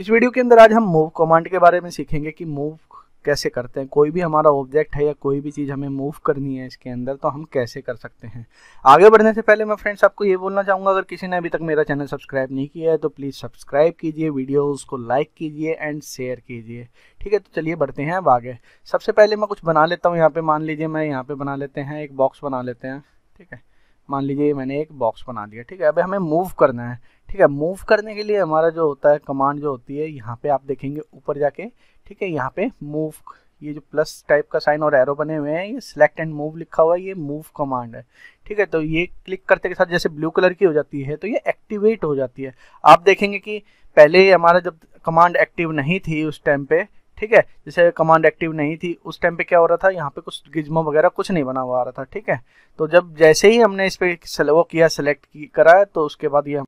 इस वीडियो के अंदर आज हम मूव कमांड के बारे में सीखेंगे कि मूव कैसे करते हैं कोई भी हमारा ऑब्जेक्ट है या कोई भी चीज़ हमें मूव करनी है इसके अंदर तो हम कैसे कर सकते हैं आगे बढ़ने से पहले मैं फ्रेंड्स आपको ये बोलना चाहूँगा अगर किसी ने अभी तक मेरा चैनल सब्सक्राइब नहीं किया है तो प्लीज़ सब्सक्राइब कीजिए वीडियो उसको लाइक कीजिए एंड शेयर कीजिए ठीक है तो चलिए बढ़ते हैं अब आगे सबसे पहले मैं कुछ बना लेता हूँ यहाँ पर मान लीजिए मैं यहाँ पर बना लेते हैं एक बॉक्स बना लेते हैं ठीक है मान लीजिए मैंने एक बॉक्स बना दिया ठीक है अब हमें मूव करना है ठीक है मूव करने के लिए हमारा जो होता है कमांड जो होती है यहाँ पे आप देखेंगे ऊपर जाके ठीक है यहाँ पे मूव ये जो प्लस टाइप का साइन और एरो बने हुए हैं ये सिलेक्ट एंड मूव लिखा हुआ है ये मूव कमांड है ठीक है तो ये क्लिक करते के साथ जैसे ब्लू कलर की हो जाती है तो ये एक्टिवेट हो जाती है आप देखेंगे कि पहले हमारा जब कमांड एक्टिव नहीं थी उस टाइम पे ठीक है जैसे कमांड एक्टिव नहीं थी उस टाइम पे क्या हो रहा था यहाँ पे कुछ गिजमो वगैरह कुछ नहीं बना हुआ आ रहा था ठीक है तो जब जैसे ही हमने इस पर वो किया सेलेक्ट की, तो उसके बाद ये